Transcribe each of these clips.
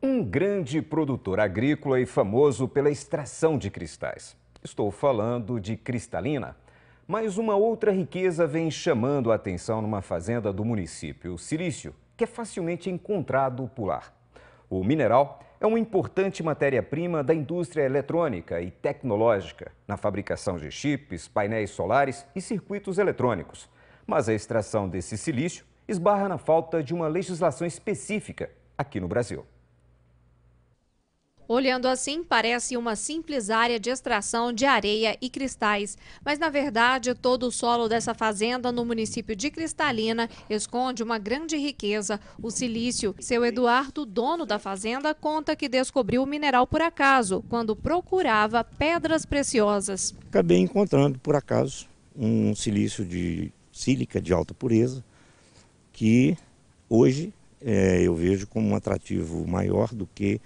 Um grande produtor agrícola e famoso pela extração de cristais. Estou falando de cristalina. Mas uma outra riqueza vem chamando a atenção numa fazenda do município, o silício, que é facilmente encontrado por lá. O mineral é uma importante matéria-prima da indústria eletrônica e tecnológica, na fabricação de chips, painéis solares e circuitos eletrônicos. Mas a extração desse silício esbarra na falta de uma legislação específica aqui no Brasil. Olhando assim, parece uma simples área de extração de areia e cristais, mas na verdade todo o solo dessa fazenda no município de Cristalina esconde uma grande riqueza, o silício. Seu Eduardo, dono da fazenda, conta que descobriu o mineral por acaso, quando procurava pedras preciosas. Acabei encontrando por acaso um silício de sílica de alta pureza que hoje é, eu vejo como um atrativo maior do que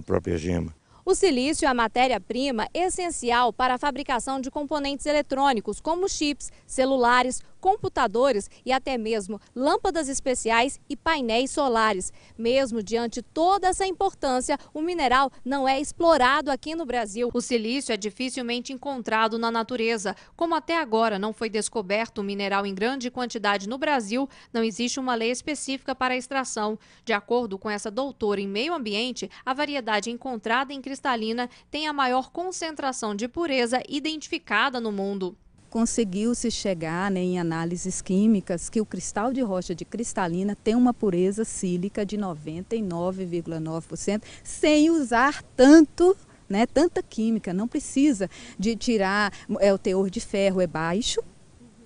a própria gema. O silício é a matéria-prima essencial para a fabricação de componentes eletrônicos, como chips, celulares, computadores e até mesmo lâmpadas especiais e painéis solares. Mesmo diante toda essa importância, o mineral não é explorado aqui no Brasil. O silício é dificilmente encontrado na natureza. Como até agora não foi descoberto o mineral em grande quantidade no Brasil, não existe uma lei específica para a extração. De acordo com essa doutora em meio ambiente, a variedade encontrada em cristalina tem a maior concentração de pureza identificada no mundo conseguiu-se chegar né, em análises químicas que o cristal de rocha de cristalina tem uma pureza sílica de 99,9%, sem usar tanto né, tanta química, não precisa de tirar, é, o teor de ferro é baixo,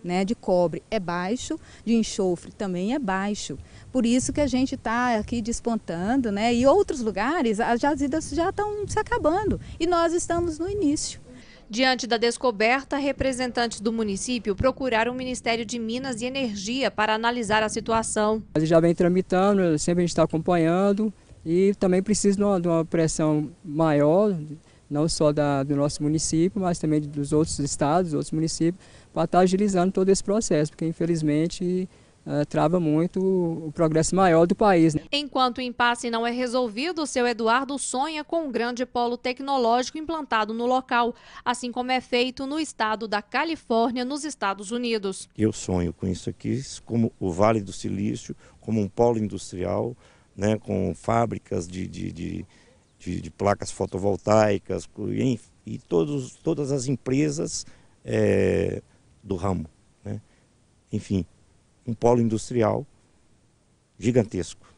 né, de cobre é baixo, de enxofre também é baixo. Por isso que a gente está aqui despontando, né? E outros lugares, as jazidas já estão se acabando e nós estamos no início. Diante da descoberta, representantes do município procuraram o Ministério de Minas e Energia para analisar a situação. Ele já vem tramitando, sempre a gente está acompanhando e também precisa de uma, de uma pressão maior, não só da, do nosso município, mas também dos outros estados, dos outros municípios, para estar agilizando todo esse processo, porque infelizmente eh, trava muito o progresso maior do país. Né? Enquanto o impasse não é resolvido, o seu Eduardo sonha com um grande polo tecnológico implantado no local, assim como é feito no estado da Califórnia, nos Estados Unidos. Eu sonho com isso aqui, como o Vale do Silício, como um polo industrial, né, com fábricas de, de, de, de, de placas fotovoltaicas e, e todos, todas as empresas é, do ramo. Né? Enfim, um polo industrial gigantesco.